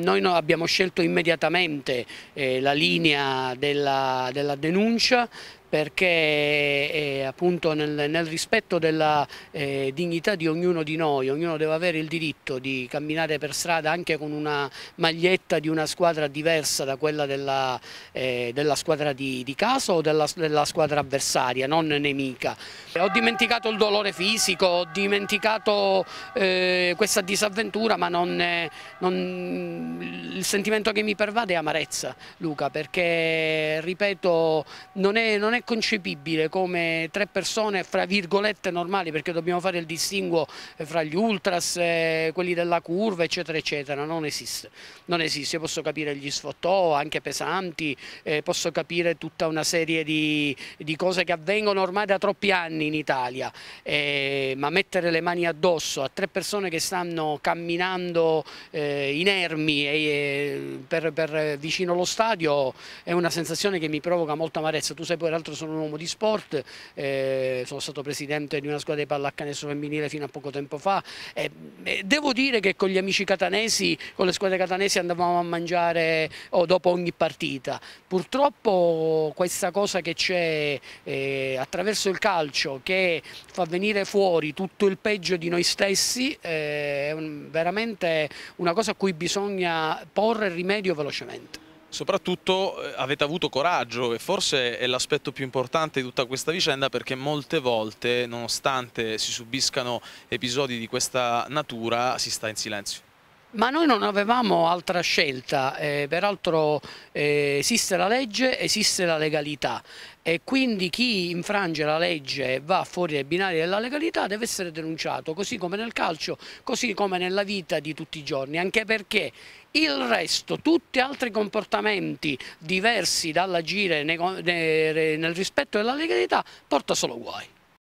Noi abbiamo scelto immediatamente eh, la linea della, denuncia perché eh, appunto nel, nel, rispetto della eh, dignità di ognuno di noi, ognuno deve avere il diritto di camminare per strada anche con una maglietta di una squadra diversa da quella della, eh, della squadra di, di, casa o della, della squadra avversaria, non nemica. Ho dimenticato il dolore fisico, ho dimenticato eh, questa disavventura ma non, non, il sentimento che mi pervade è amarezza Luca perché ripeto non è, non è è concepibile come tre persone fra virgolette normali perché dobbiamo fare il distinguo eh, fra gli ultras, eh, quelli della curva eccetera eccetera, non esiste, non esiste. Io posso capire gli sfottò anche pesanti, eh, posso capire tutta una serie di, di, cose che avvengono ormai da troppi anni in Italia, eh, ma mettere le mani addosso a tre persone che stanno camminando eh, inermi e, eh, per, per vicino allo stadio è una sensazione che mi provoca molta amarezza, tu sei poi l'altro l'altro sono un uomo di sport, eh, sono stato presidente di una squadra di pallacanestro femminile fino a poco tempo fa. Eh, eh, devo dire che con gli amici catanesi, con le squadre catanesi andavamo a mangiare oh, dopo ogni partita. Purtroppo questa cosa che c'è eh, attraverso il calcio che fa venire fuori tutto il peggio di noi stessi eh, è veramente una cosa a cui bisogna porre rimedio velocemente. Soprattutto eh, avete avuto coraggio e forse è l'aspetto più importante di tutta questa vicenda perché molte volte, nonostante si subiscano episodi di questa natura, si sta in silenzio. Ma noi non avevamo altra scelta, eh, peraltro eh, esiste la legge, esiste la legalità e quindi chi infrange la legge e va fuori dai binari della legalità deve essere denunciato, così come nel calcio, così come nella vita di tutti i giorni, anche perché il resto, tutti altri comportamenti diversi dall'agire nel rispetto della legalità porta solo guai.